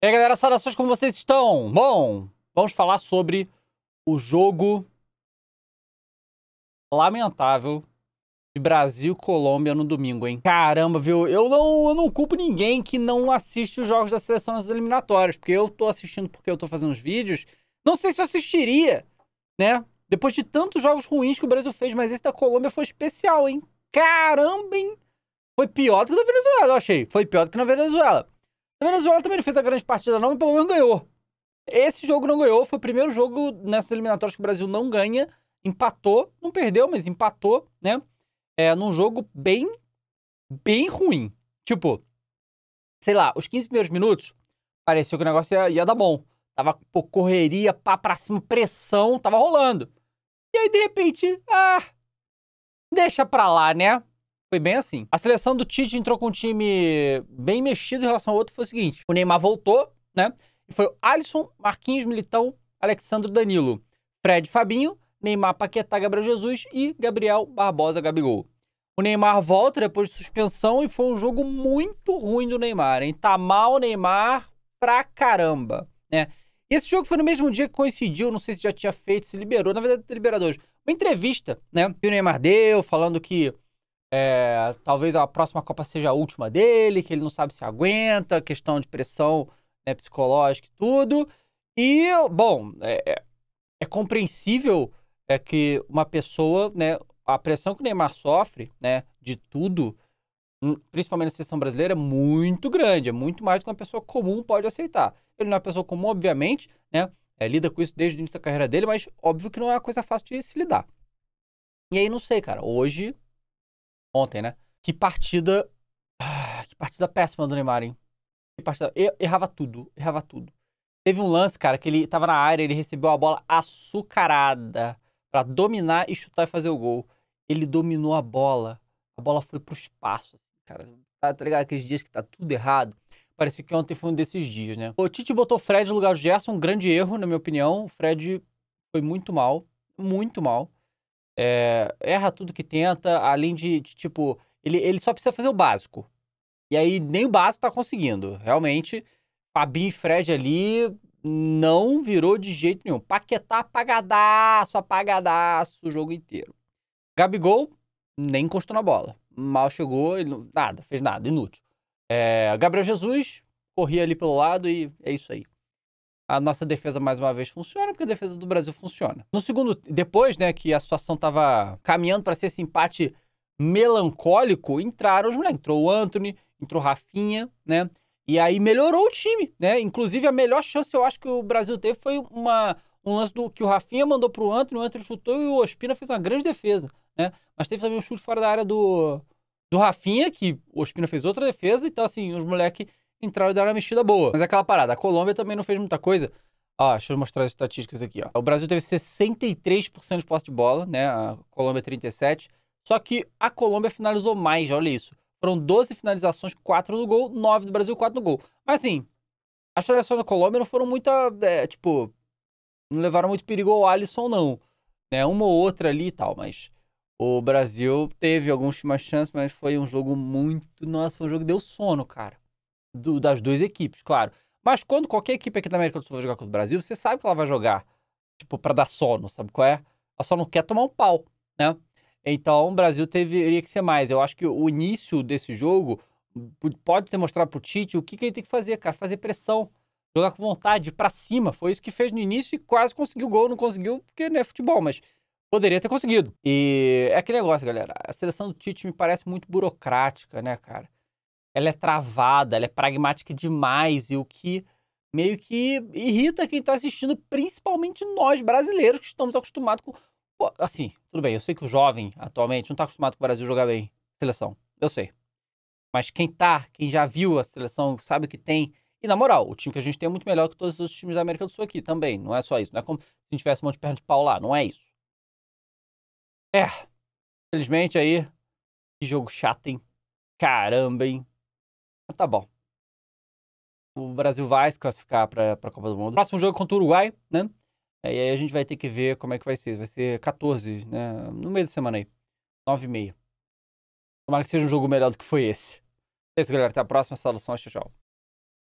E aí, galera, saudações, como vocês estão? Bom, vamos falar sobre o jogo lamentável de Brasil-Colômbia no domingo, hein? Caramba, viu? Eu não, eu não culpo ninguém que não assiste os jogos da seleção nas eliminatórias, porque eu tô assistindo porque eu tô fazendo os vídeos. Não sei se eu assistiria, né? Depois de tantos jogos ruins que o Brasil fez, mas esse da Colômbia foi especial, hein? Caramba, hein? Foi pior do que na Venezuela, eu achei. Foi pior do que na Venezuela. A Venezuela também não fez a grande partida, não, mas pelo menos ganhou. Esse jogo não ganhou, foi o primeiro jogo nessas eliminatórias que o Brasil não ganha. Empatou, não perdeu, mas empatou, né? É, num jogo bem, bem ruim. Tipo, sei lá, os 15 primeiros minutos, pareceu que o negócio ia, ia dar bom. Tava pô, correria, pá pra cima, pressão, tava rolando. E aí, de repente, ah, deixa pra lá, né? Foi bem assim. A seleção do Tite entrou com um time bem mexido em relação ao outro. Foi o seguinte: o Neymar voltou, né? E foi o Alisson, Marquinhos, Militão, Alexandre Danilo, Fred Fabinho, Neymar Paquetá, Gabriel Jesus e Gabriel Barbosa Gabigol. O Neymar volta depois de suspensão e foi um jogo muito ruim do Neymar, hein? Tá mal o Neymar pra caramba, né? Esse jogo foi no mesmo dia que coincidiu, não sei se já tinha feito, se liberou, na verdade liberado hoje, uma entrevista, né? Que o Neymar deu, falando que é, talvez a próxima Copa seja a última dele, que ele não sabe se aguenta, questão de pressão né, psicológica e tudo. E, bom, é, é, é compreensível é que uma pessoa, né, a pressão que o Neymar sofre, né, de tudo, hum, principalmente na seleção brasileira, é muito grande, é muito mais do que uma pessoa comum pode aceitar. Ele não é uma pessoa comum, obviamente, né, é, lida com isso desde o início da carreira dele, mas óbvio que não é uma coisa fácil de se lidar. E aí, não sei, cara, hoje ontem, né? Que partida. Ah, que partida péssima do Neymar, hein? Que partida. errava tudo, errava tudo. Teve um lance, cara, que ele tava na área, ele recebeu a bola açucarada para dominar e chutar e fazer o gol. Ele dominou a bola. A bola foi pro espaço, assim, cara. Tá, tá ligado? Aqueles dias que tá tudo errado. Parecia que ontem foi um desses dias, né? O Tite botou o Fred no lugar do Gerson, um grande erro, na minha opinião. O Fred foi muito mal, muito mal é, erra tudo que tenta, além de, de, tipo, ele, ele só precisa fazer o básico. E aí nem o básico tá conseguindo. Realmente, Fabinho e Fred ali não virou de jeito nenhum. Paquetá apagadaço, apagadaço o jogo inteiro. Gabigol nem encostou na bola. Mal chegou, ele nada, fez nada, inútil. É, Gabriel Jesus corria ali pelo lado e é isso aí a nossa defesa mais uma vez funciona, porque a defesa do Brasil funciona. No segundo, depois, né, que a situação tava caminhando para ser esse empate melancólico, entraram os moleques. Entrou o Anthony, entrou o Rafinha, né? E aí melhorou o time, né? Inclusive, a melhor chance eu acho que o Brasil teve foi uma, um lance do que o Rafinha mandou pro Anthony, o Anthony chutou e o Ospina fez uma grande defesa, né? Mas teve também um chute fora da área do, do Rafinha, que o Ospina fez outra defesa. Então, assim, os moleques entraram e deram uma mexida boa. Mas aquela parada, a Colômbia também não fez muita coisa. Ó, ah, deixa eu mostrar as estatísticas aqui, ó. O Brasil teve 63% de posse de bola, né? A Colômbia 37. Só que a Colômbia finalizou mais, olha isso. Foram 12 finalizações, 4 no gol, 9 do Brasil, 4 no gol. Mas assim, as chances da Colômbia não foram muito, é, tipo, não levaram muito perigo ao Alisson, não. Né? Uma ou outra ali e tal, mas o Brasil teve algumas chances, mas foi um jogo muito. Nossa, foi um jogo que deu sono, cara do, das duas equipes, claro. Mas quando qualquer equipe aqui da América do Sul vai jogar contra o Brasil, você sabe que ela vai jogar, tipo, para dar sono, sabe qual é? Ela só não quer tomar um pau, né? Então o Brasil teria que ser mais. Eu acho que o início desse jogo pode ter mostrado pro Tite o que, que ele tem que fazer, cara. Fazer pressão, jogar com vontade, para cima. Foi isso que fez no início e quase conseguiu o gol. Não conseguiu porque não é futebol, mas poderia ter conseguido. E é aquele negócio, galera. A seleção do Tite me parece muito burocrática, né, cara? ela é travada, ela é pragmática demais e o que meio que irrita quem está assistindo, principalmente nós brasileiros que estamos acostumados com. Pô, assim, tudo bem, eu sei que o jovem atualmente não está acostumado com o Brasil jogar bem seleção, eu sei. Mas quem tá, quem já viu a seleção, sabe o que tem. E na moral, o time que a gente tem é muito melhor que todos os times da América do Sul aqui também. Não é só isso. Não é como se a gente tivesse um monte de perna de pau lá. Não é isso. É. Felizmente aí. Que jogo chato, hein? Caramba, hein? Ah, tá bom. O Brasil vai se classificar para a Copa do Mundo. Próximo jogo contra o Uruguai, né? e aí a gente vai ter que ver como é que vai ser. Vai ser 14, né? No meio da semana aí. 9 e meia. Tomara que seja um jogo melhor do que foi esse. É isso, galera. Até a próxima. Saudações. Tchau, tchau.